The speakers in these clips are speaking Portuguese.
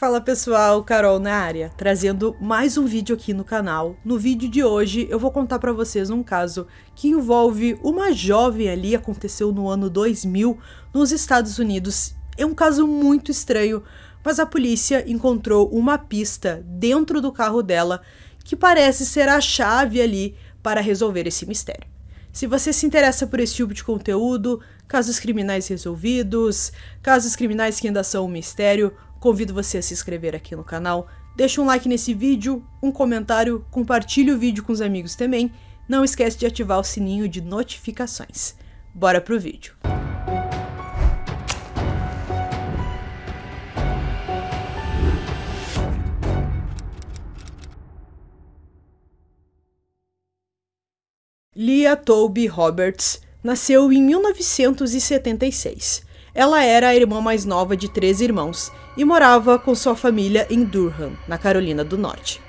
Fala pessoal, Carol na área, trazendo mais um vídeo aqui no canal. No vídeo de hoje eu vou contar para vocês um caso que envolve uma jovem ali, aconteceu no ano 2000 nos Estados Unidos. É um caso muito estranho, mas a polícia encontrou uma pista dentro do carro dela que parece ser a chave ali para resolver esse mistério. Se você se interessa por esse tipo de conteúdo, casos criminais resolvidos, casos criminais que ainda são um mistério, Convido você a se inscrever aqui no canal, deixa um like nesse vídeo, um comentário, compartilhe o vídeo com os amigos também. Não esquece de ativar o sininho de notificações. Bora pro vídeo. Leah Taube Roberts nasceu em 1976. Ela era a irmã mais nova de três irmãos e morava com sua família em Durham, na Carolina do Norte.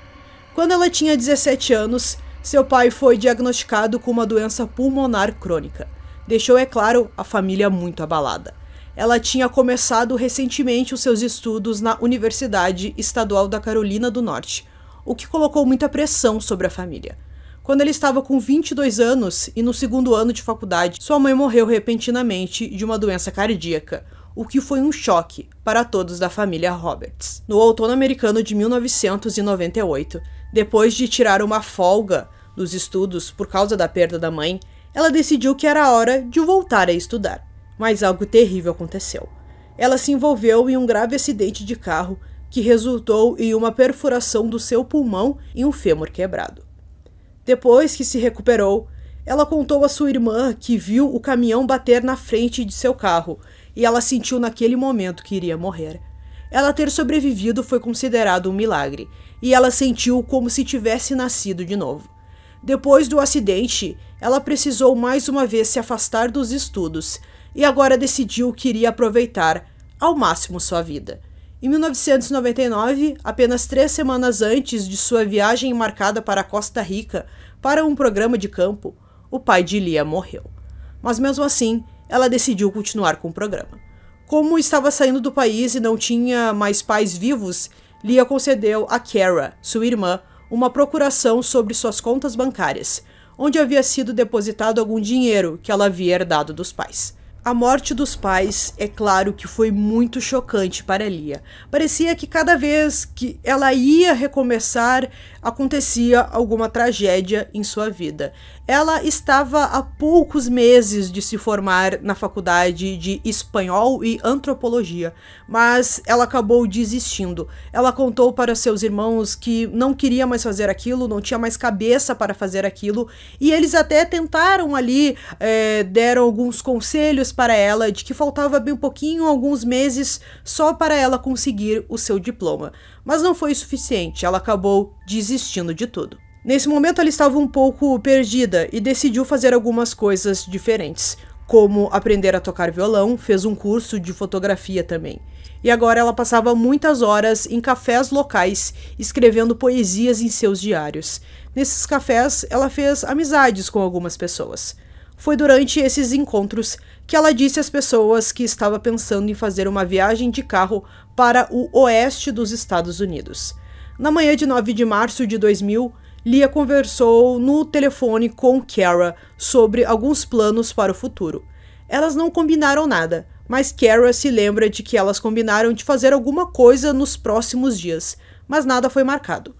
Quando ela tinha 17 anos, seu pai foi diagnosticado com uma doença pulmonar crônica. Deixou, é claro, a família muito abalada. Ela tinha começado recentemente os seus estudos na Universidade Estadual da Carolina do Norte, o que colocou muita pressão sobre a família quando ele estava com 22 anos e no segundo ano de faculdade, sua mãe morreu repentinamente de uma doença cardíaca, o que foi um choque para todos da família Roberts. No outono americano de 1998, depois de tirar uma folga dos estudos por causa da perda da mãe, ela decidiu que era hora de voltar a estudar. Mas algo terrível aconteceu. Ela se envolveu em um grave acidente de carro que resultou em uma perfuração do seu pulmão e um fêmur quebrado. Depois que se recuperou, ela contou a sua irmã que viu o caminhão bater na frente de seu carro e ela sentiu naquele momento que iria morrer. Ela ter sobrevivido foi considerado um milagre e ela sentiu como se tivesse nascido de novo. Depois do acidente, ela precisou mais uma vez se afastar dos estudos e agora decidiu que iria aproveitar ao máximo sua vida. Em 1999, apenas três semanas antes de sua viagem marcada para Costa Rica para um programa de campo, o pai de Lia morreu. Mas mesmo assim, ela decidiu continuar com o programa. Como estava saindo do país e não tinha mais pais vivos, Lia concedeu a Kara, sua irmã, uma procuração sobre suas contas bancárias, onde havia sido depositado algum dinheiro que ela havia herdado dos pais. A morte dos pais, é claro que foi muito chocante para Lia. Parecia que cada vez que ela ia recomeçar, acontecia alguma tragédia em sua vida ela estava a poucos meses de se formar na faculdade de espanhol e antropologia, mas ela acabou desistindo. Ela contou para seus irmãos que não queria mais fazer aquilo, não tinha mais cabeça para fazer aquilo, e eles até tentaram ali, é, deram alguns conselhos para ela de que faltava bem pouquinho, alguns meses, só para ela conseguir o seu diploma. Mas não foi suficiente, ela acabou desistindo de tudo. Nesse momento ela estava um pouco perdida e decidiu fazer algumas coisas diferentes, como aprender a tocar violão, fez um curso de fotografia também. E agora ela passava muitas horas em cafés locais, escrevendo poesias em seus diários. Nesses cafés, ela fez amizades com algumas pessoas. Foi durante esses encontros que ela disse às pessoas que estava pensando em fazer uma viagem de carro para o oeste dos Estados Unidos. Na manhã de 9 de março de 2000, Lia conversou no telefone com Kara sobre alguns planos para o futuro. Elas não combinaram nada, mas Kara se lembra de que elas combinaram de fazer alguma coisa nos próximos dias, mas nada foi marcado.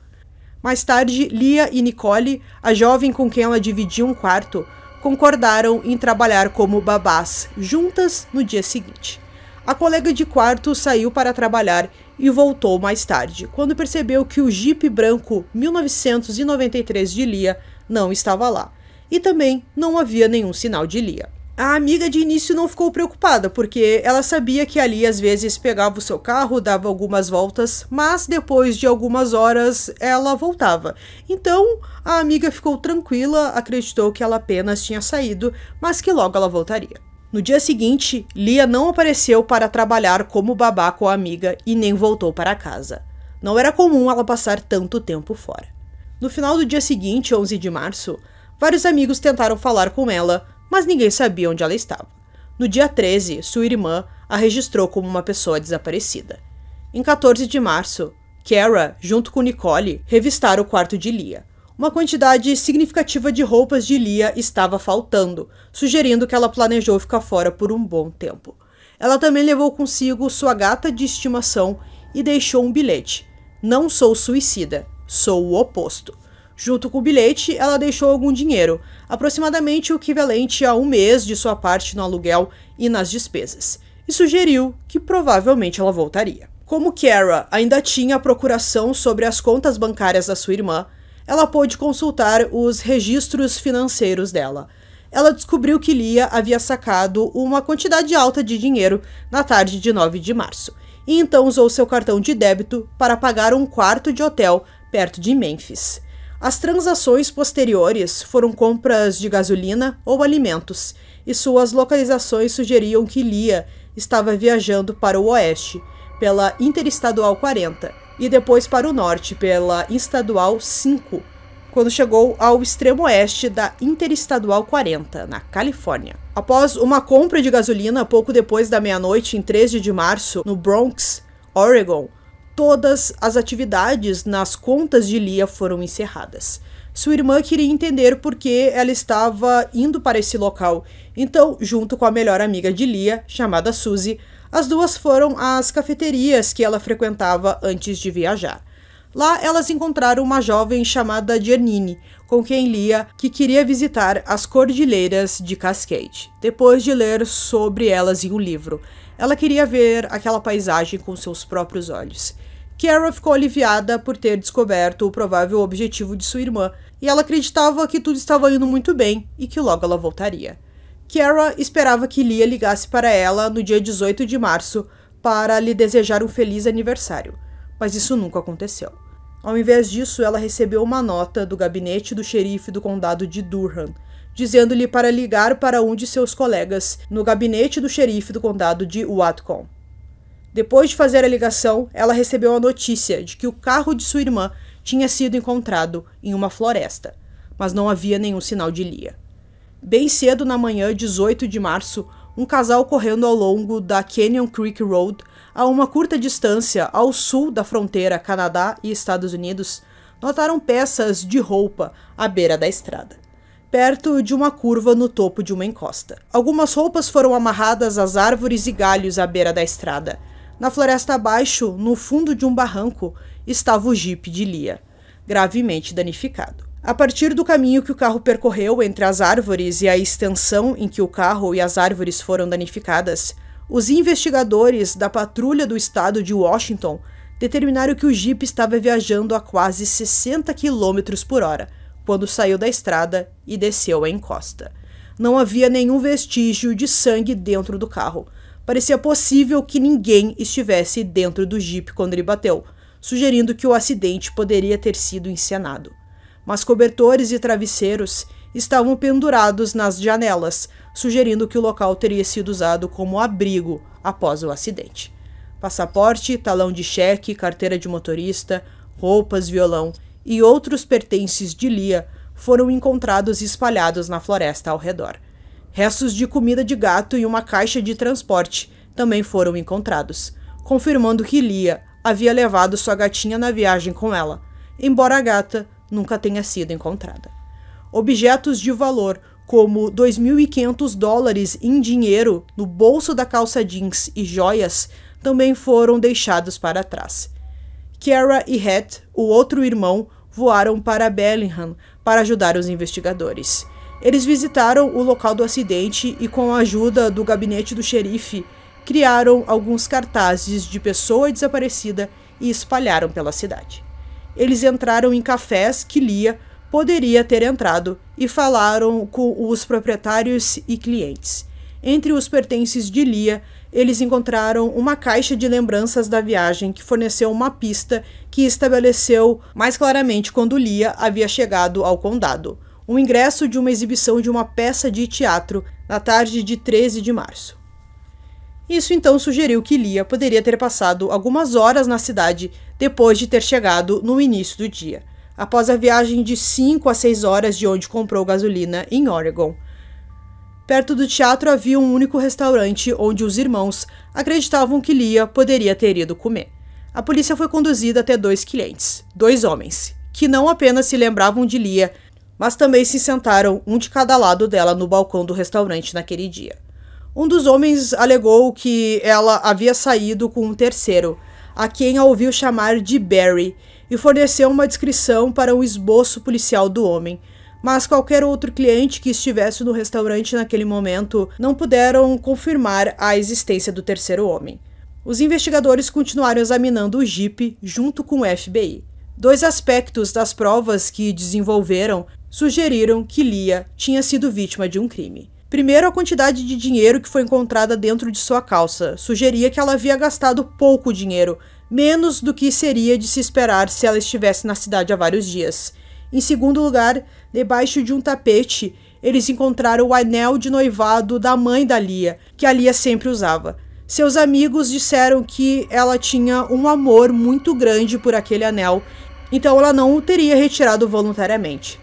Mais tarde, Lia e Nicole, a jovem com quem ela dividia um quarto, concordaram em trabalhar como babás juntas no dia seguinte. A colega de quarto saiu para trabalhar e voltou mais tarde, quando percebeu que o Jeep branco 1993 de Lia não estava lá e também não havia nenhum sinal de Lia. A amiga de início não ficou preocupada, porque ela sabia que ali às vezes pegava o seu carro, dava algumas voltas, mas depois de algumas horas ela voltava. Então a amiga ficou tranquila, acreditou que ela apenas tinha saído, mas que logo ela voltaria. No dia seguinte, Lia não apareceu para trabalhar como babá com a amiga e nem voltou para casa. Não era comum ela passar tanto tempo fora. No final do dia seguinte, 11 de março, vários amigos tentaram falar com ela, mas ninguém sabia onde ela estava. No dia 13, sua irmã a registrou como uma pessoa desaparecida. Em 14 de março, Kara, junto com Nicole, revistaram o quarto de Lia uma quantidade significativa de roupas de Lia estava faltando, sugerindo que ela planejou ficar fora por um bom tempo. Ela também levou consigo sua gata de estimação e deixou um bilhete. Não sou suicida, sou o oposto. Junto com o bilhete, ela deixou algum dinheiro, aproximadamente o equivalente a um mês de sua parte no aluguel e nas despesas, e sugeriu que provavelmente ela voltaria. Como Kara ainda tinha a procuração sobre as contas bancárias da sua irmã, ela pôde consultar os registros financeiros dela. Ela descobriu que Lia havia sacado uma quantidade alta de dinheiro na tarde de 9 de março, e então usou seu cartão de débito para pagar um quarto de hotel perto de Memphis. As transações posteriores foram compras de gasolina ou alimentos, e suas localizações sugeriam que Lia estava viajando para o oeste, pela Interestadual 40, e depois para o norte pela Estadual 5, quando chegou ao extremo oeste da Interestadual 40, na Califórnia. Após uma compra de gasolina pouco depois da meia-noite, em 13 de março, no Bronx, Oregon, todas as atividades nas contas de Lia foram encerradas. Sua irmã queria entender por que ela estava indo para esse local, então, junto com a melhor amiga de Lia, chamada Suzy, as duas foram às cafeterias que ela frequentava antes de viajar. Lá elas encontraram uma jovem chamada Giannini, com quem lia que queria visitar as Cordilheiras de Cascade, depois de ler sobre elas em um livro. Ela queria ver aquela paisagem com seus próprios olhos. Kara ficou aliviada por ter descoberto o provável objetivo de sua irmã, e ela acreditava que tudo estava indo muito bem e que logo ela voltaria. Kara esperava que Lia ligasse para ela no dia 18 de março para lhe desejar um feliz aniversário, mas isso nunca aconteceu. Ao invés disso, ela recebeu uma nota do gabinete do xerife do condado de Durham, dizendo-lhe para ligar para um de seus colegas no gabinete do xerife do condado de Watcom. Depois de fazer a ligação, ela recebeu a notícia de que o carro de sua irmã tinha sido encontrado em uma floresta, mas não havia nenhum sinal de Lia. Bem cedo na manhã, 18 de março, um casal correndo ao longo da Canyon Creek Road, a uma curta distância ao sul da fronteira Canadá e Estados Unidos, notaram peças de roupa à beira da estrada, perto de uma curva no topo de uma encosta. Algumas roupas foram amarradas às árvores e galhos à beira da estrada. Na floresta abaixo, no fundo de um barranco, estava o jipe de Lia, gravemente danificado. A partir do caminho que o carro percorreu entre as árvores e a extensão em que o carro e as árvores foram danificadas, os investigadores da patrulha do estado de Washington determinaram que o Jeep estava viajando a quase 60 km por hora quando saiu da estrada e desceu a encosta. Não havia nenhum vestígio de sangue dentro do carro. Parecia possível que ninguém estivesse dentro do Jeep quando ele bateu, sugerindo que o acidente poderia ter sido encenado mas cobertores e travesseiros estavam pendurados nas janelas, sugerindo que o local teria sido usado como abrigo após o acidente. Passaporte, talão de cheque, carteira de motorista, roupas, violão e outros pertences de Lia foram encontrados espalhados na floresta ao redor. Restos de comida de gato e uma caixa de transporte também foram encontrados, confirmando que Lia havia levado sua gatinha na viagem com ela, embora a gata nunca tenha sido encontrada. Objetos de valor, como 2.500 dólares em dinheiro no bolso da calça jeans e joias, também foram deixados para trás. Kara e Het, o outro irmão, voaram para Bellingham para ajudar os investigadores. Eles visitaram o local do acidente e, com a ajuda do gabinete do xerife, criaram alguns cartazes de pessoa desaparecida e espalharam pela cidade eles entraram em cafés que Lia poderia ter entrado e falaram com os proprietários e clientes. Entre os pertences de Lia, eles encontraram uma caixa de lembranças da viagem que forneceu uma pista que estabeleceu mais claramente quando Lia havia chegado ao condado. O ingresso de uma exibição de uma peça de teatro na tarde de 13 de março. Isso então sugeriu que Lia poderia ter passado algumas horas na cidade depois de ter chegado no início do dia, após a viagem de 5 a 6 horas de onde comprou gasolina em Oregon. Perto do teatro havia um único restaurante onde os irmãos acreditavam que Lia poderia ter ido comer. A polícia foi conduzida até dois clientes, dois homens, que não apenas se lembravam de Lia, mas também se sentaram um de cada lado dela no balcão do restaurante naquele dia. Um dos homens alegou que ela havia saído com um terceiro, a quem a ouviu chamar de Barry, e forneceu uma descrição para o esboço policial do homem. Mas qualquer outro cliente que estivesse no restaurante naquele momento não puderam confirmar a existência do terceiro homem. Os investigadores continuaram examinando o Jeep junto com o FBI. Dois aspectos das provas que desenvolveram sugeriram que Lia tinha sido vítima de um crime. Primeiro, a quantidade de dinheiro que foi encontrada dentro de sua calça sugeria que ela havia gastado pouco dinheiro, menos do que seria de se esperar se ela estivesse na cidade há vários dias. Em segundo lugar, debaixo de um tapete, eles encontraram o anel de noivado da mãe da Lia, que a Lia sempre usava. Seus amigos disseram que ela tinha um amor muito grande por aquele anel, então ela não o teria retirado voluntariamente.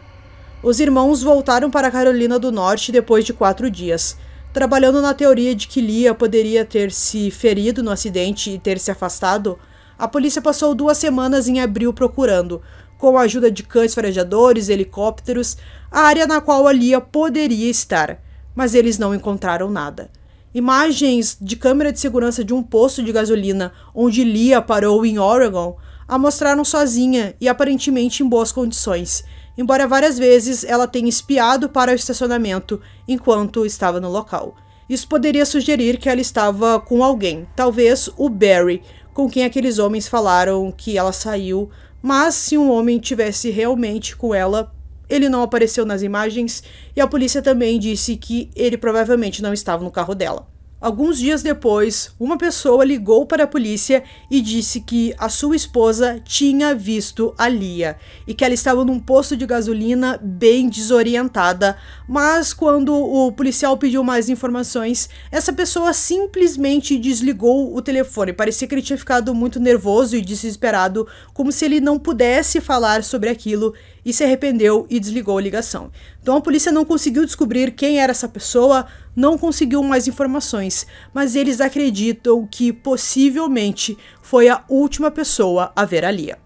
Os irmãos voltaram para a Carolina do Norte depois de quatro dias, trabalhando na teoria de que Lia poderia ter se ferido no acidente e ter se afastado. A polícia passou duas semanas em abril procurando, com a ajuda de cães farejadores e helicópteros, a área na qual a Lia poderia estar, mas eles não encontraram nada. Imagens de câmera de segurança de um posto de gasolina onde Lia parou em Oregon a mostraram sozinha e aparentemente em boas condições embora várias vezes ela tenha espiado para o estacionamento enquanto estava no local. Isso poderia sugerir que ela estava com alguém, talvez o Barry, com quem aqueles homens falaram que ela saiu, mas se um homem tivesse realmente com ela, ele não apareceu nas imagens e a polícia também disse que ele provavelmente não estava no carro dela. Alguns dias depois, uma pessoa ligou para a polícia e disse que a sua esposa tinha visto a Lia e que ela estava num posto de gasolina bem desorientada. Mas quando o policial pediu mais informações, essa pessoa simplesmente desligou o telefone. Parecia que ele tinha ficado muito nervoso e desesperado, como se ele não pudesse falar sobre aquilo e se arrependeu e desligou a ligação. Então a polícia não conseguiu descobrir quem era essa pessoa, não conseguiu mais informações, mas eles acreditam que possivelmente foi a última pessoa a ver a Lia.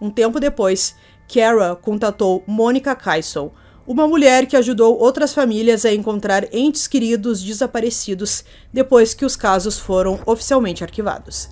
Um tempo depois, Kara contatou Mônica Kaison, uma mulher que ajudou outras famílias a encontrar entes queridos desaparecidos depois que os casos foram oficialmente arquivados.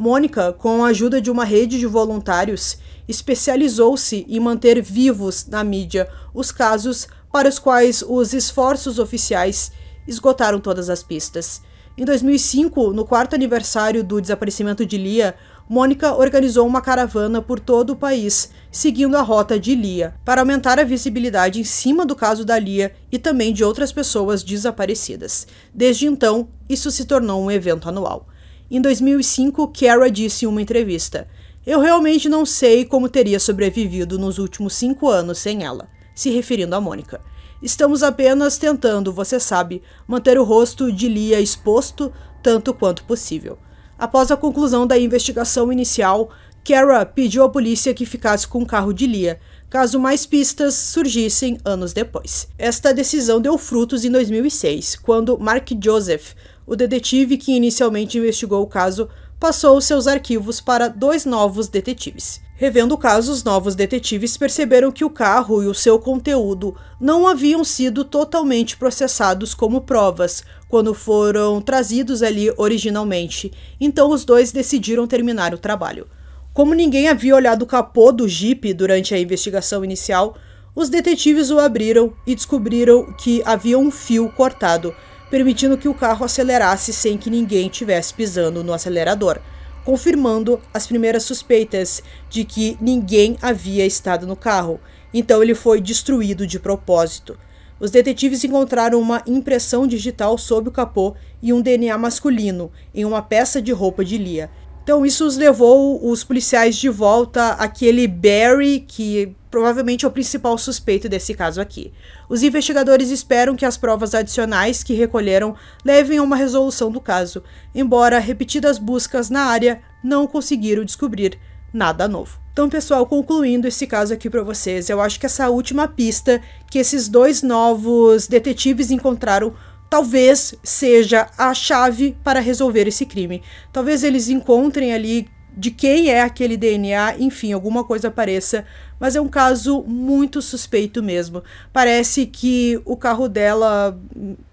Mônica, com a ajuda de uma rede de voluntários, especializou-se em manter vivos na mídia os casos para os quais os esforços oficiais esgotaram todas as pistas. Em 2005, no quarto aniversário do desaparecimento de Lia, Mônica organizou uma caravana por todo o país, seguindo a rota de Lia, para aumentar a visibilidade em cima do caso da Lia e também de outras pessoas desaparecidas. Desde então, isso se tornou um evento anual. Em 2005, Kara disse em uma entrevista: Eu realmente não sei como teria sobrevivido nos últimos cinco anos sem ela, se referindo a Mônica. Estamos apenas tentando, você sabe, manter o rosto de Lia exposto tanto quanto possível. Após a conclusão da investigação inicial, Kara pediu à polícia que ficasse com o carro de Lia, caso mais pistas surgissem anos depois. Esta decisão deu frutos em 2006, quando Mark Joseph, o detetive que inicialmente investigou o caso passou seus arquivos para dois novos detetives. Revendo o caso, os novos detetives perceberam que o carro e o seu conteúdo não haviam sido totalmente processados como provas quando foram trazidos ali originalmente, então os dois decidiram terminar o trabalho. Como ninguém havia olhado o capô do Jeep durante a investigação inicial, os detetives o abriram e descobriram que havia um fio cortado permitindo que o carro acelerasse sem que ninguém estivesse pisando no acelerador, confirmando as primeiras suspeitas de que ninguém havia estado no carro, então ele foi destruído de propósito. Os detetives encontraram uma impressão digital sob o capô e um DNA masculino em uma peça de roupa de Lia, então isso os levou os policiais de volta àquele Barry, que provavelmente é o principal suspeito desse caso aqui. Os investigadores esperam que as provas adicionais que recolheram levem a uma resolução do caso, embora repetidas buscas na área não conseguiram descobrir nada novo. Então, pessoal, concluindo esse caso aqui para vocês, eu acho que essa última pista que esses dois novos detetives encontraram talvez seja a chave para resolver esse crime. Talvez eles encontrem ali de quem é aquele DNA, enfim, alguma coisa apareça, mas é um caso muito suspeito mesmo. Parece que o carro dela,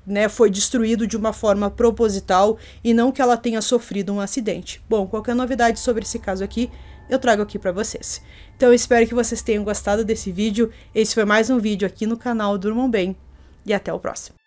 né, foi destruído de uma forma proposital e não que ela tenha sofrido um acidente. Bom, qualquer novidade sobre esse caso aqui, eu trago aqui para vocês. Então espero que vocês tenham gostado desse vídeo. Esse foi mais um vídeo aqui no canal Durmam Bem e até o próximo.